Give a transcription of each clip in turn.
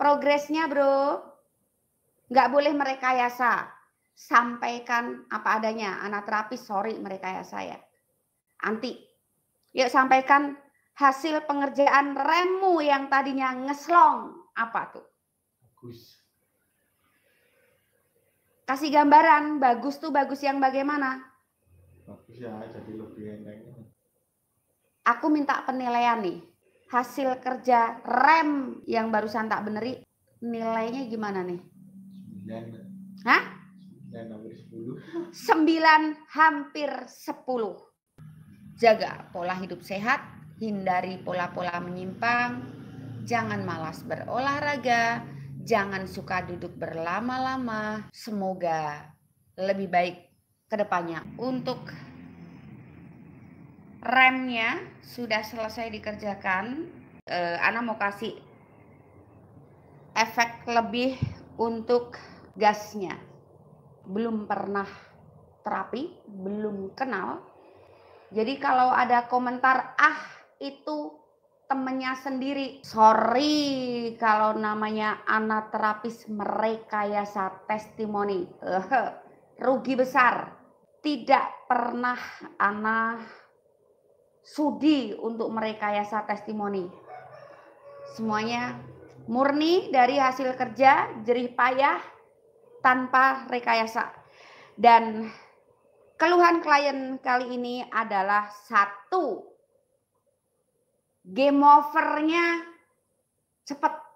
Progresnya bro, nggak boleh merekayasa. Sampaikan apa adanya. Anak terapi sorry merekayasa ya. Anti. Yuk sampaikan hasil pengerjaan remmu yang tadinya ngeslong. Apa tuh? Bagus. Kasih gambaran, bagus tuh bagus yang bagaimana? Bagus ya, jadi lebih enteng Aku minta penilaian nih hasil kerja rem yang barusan tak beneri nilainya gimana nih? 9. Hah? 9 hampir 10. 9 hampir 10. Jaga pola hidup sehat, hindari pola-pola menyimpang, jangan malas berolahraga, jangan suka duduk berlama-lama. Semoga lebih baik ke depannya untuk remnya sudah selesai dikerjakan eh, Ana mau kasih efek lebih untuk gasnya belum pernah terapi belum kenal jadi kalau ada komentar ah itu temennya sendiri sorry kalau namanya anak terapis mereka ya saat testimoni eh, rugi besar tidak pernah anak sudi untuk merekayasa testimoni. Semuanya murni dari hasil kerja, jerih payah, tanpa rekayasa. Dan keluhan klien kali ini adalah satu, game overnya cepat.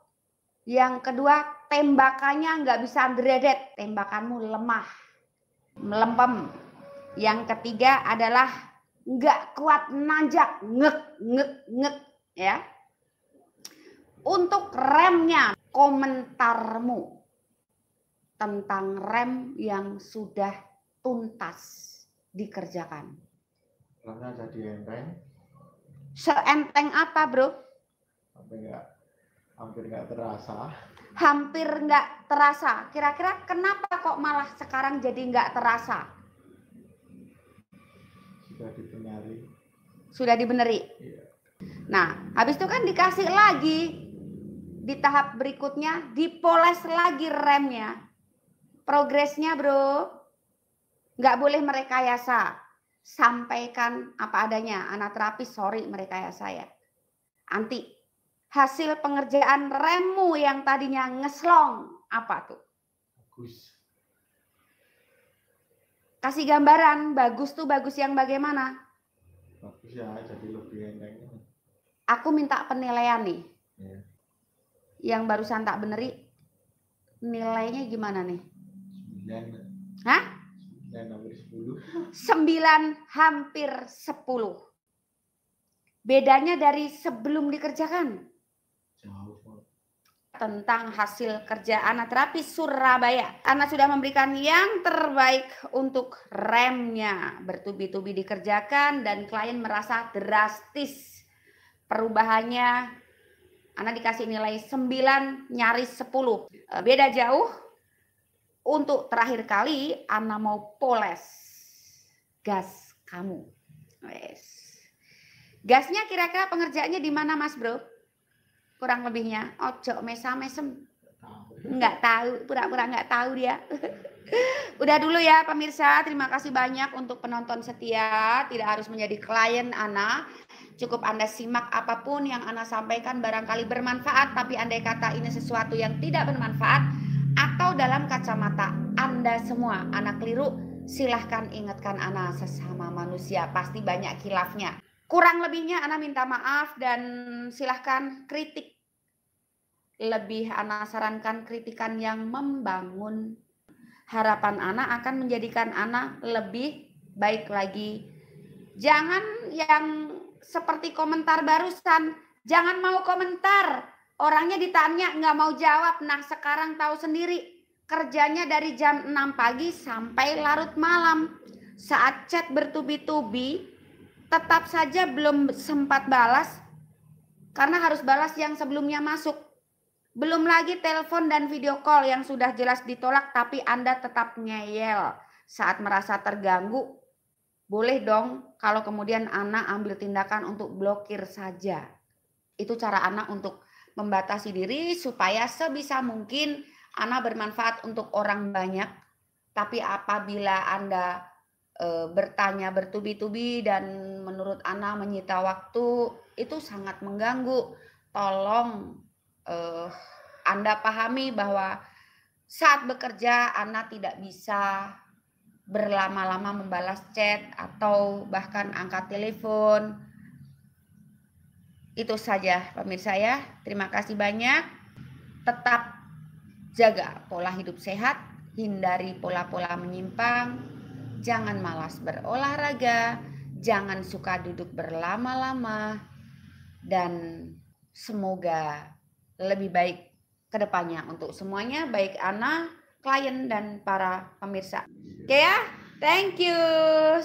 Yang kedua, tembakannya nggak bisa dredet, tembakanmu lemah, melempem. Yang ketiga adalah nggak kuat nanjak, ngek, ngek, ngek, ya. Untuk remnya, komentarmu tentang rem yang sudah tuntas dikerjakan. Karena jadi enteng. Seenteng apa, bro? Hampir nggak, hampir nggak terasa. Hampir nggak terasa. Kira-kira kenapa kok malah sekarang jadi nggak terasa? sudah dibenari. Sudah dibeneri. Iya. Nah, habis itu kan dikasih lagi di tahap berikutnya dipoles lagi remnya. Progresnya, Bro. Nggak boleh merekayasa. Sampaikan apa adanya. Anak terapis sorry merekayasa ya. Anti hasil pengerjaan remmu yang tadinya ngeslong apa tuh? Bagus. Kasih gambaran, bagus tuh bagus yang bagaimana? Bagus ya, jadi lebih enteng. Aku minta penilaian nih. Ya. Yang barusan tak beneri, nilainya gimana nih? 9. Hah? 9 hampir 10. 9 hampir 10. Bedanya dari sebelum dikerjakan? Jauh tentang hasil kerja anak terapi Surabaya. Anak sudah memberikan yang terbaik untuk remnya. Bertubi-tubi dikerjakan dan klien merasa drastis perubahannya. Anak dikasih nilai 9 nyaris 10. Eh, beda jauh. Untuk terakhir kali Ana mau poles gas kamu. Gasnya kira-kira pengerjaannya di mana Mas Bro? kurang lebihnya ojo mesa mesem nggak tahu pura-pura nggak tahu dia udah dulu ya pemirsa terima kasih banyak untuk penonton setia tidak harus menjadi klien Ana cukup Anda simak apapun yang Ana sampaikan barangkali bermanfaat tapi andai kata ini sesuatu yang tidak bermanfaat atau dalam kacamata Anda semua anak keliru silahkan ingatkan Ana sesama manusia pasti banyak kilafnya Kurang lebihnya Ana minta maaf dan silahkan kritik. Lebih Ana sarankan kritikan yang membangun. Harapan Ana akan menjadikan Ana lebih baik lagi. Jangan yang seperti komentar barusan, jangan mau komentar. Orangnya ditanya nggak mau jawab. Nah sekarang tahu sendiri kerjanya dari jam 6 pagi sampai larut malam. Saat chat bertubi-tubi, tetap saja belum sempat balas karena harus balas yang sebelumnya masuk. Belum lagi telepon dan video call yang sudah jelas ditolak tapi Anda tetap ngeyel saat merasa terganggu. Boleh dong kalau kemudian anak ambil tindakan untuk blokir saja. Itu cara anak untuk membatasi diri supaya sebisa mungkin anak bermanfaat untuk orang banyak. Tapi apabila Anda e, bertanya bertubi-tubi dan menurut Ana menyita waktu itu sangat mengganggu. Tolong e, Anda pahami bahwa saat bekerja Ana tidak bisa berlama-lama membalas chat atau bahkan angkat telepon. Itu saja pemirsa ya. Terima kasih banyak. Tetap jaga pola hidup sehat, hindari pola-pola menyimpang, jangan malas berolahraga, jangan suka duduk berlama-lama, dan semoga lebih baik ke depannya untuk semuanya, baik anak, klien, dan para pemirsa. Oke okay ya, thank you.